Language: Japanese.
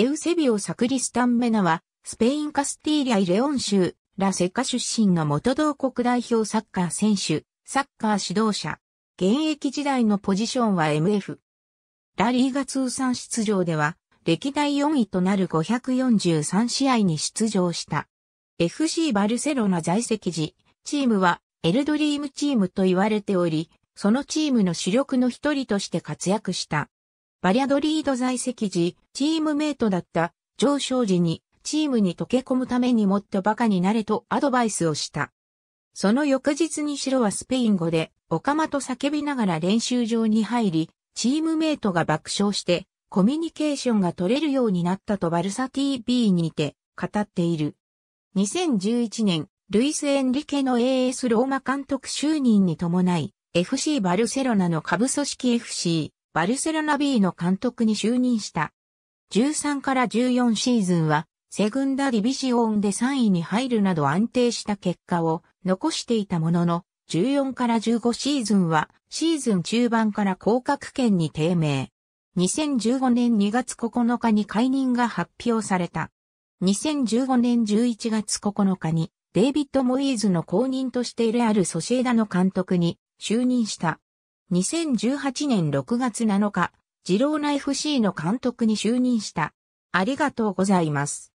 エウセビオ・サクリスタン・メナは、スペイン・カスティーリア・イレオン州、ラ・セカ出身の元同国代表サッカー選手、サッカー指導者。現役時代のポジションは MF。ラリーガ通算出場では、歴代4位となる543試合に出場した。FC バルセロナ在籍時、チームはエルドリームチームと言われており、そのチームの主力の一人として活躍した。バリャドリード在籍時、チームメイトだった上昇時にチームに溶け込むためにもっと馬鹿になれとアドバイスをした。その翌日に白はスペイン語で、オカマと叫びながら練習場に入り、チームメイトが爆笑して、コミュニケーションが取れるようになったとバルサ TV にて語っている。2011年、ルイス・エンリケの AS ローマ監督就任に伴い、FC バルセロナの下部組織 FC バルセロナ B の監督に就任した。13から14シーズンは、セグンダディビシオンで3位に入るなど安定した結果を残していたものの、14から15シーズンは、シーズン中盤から降格圏に低迷。2015年2月9日に解任が発表された。2015年11月9日に、デイビッド・モイーズの公認としているアル・ソシエダの監督に就任した。2018年6月7日、ジローナ FC の監督に就任した。ありがとうございます。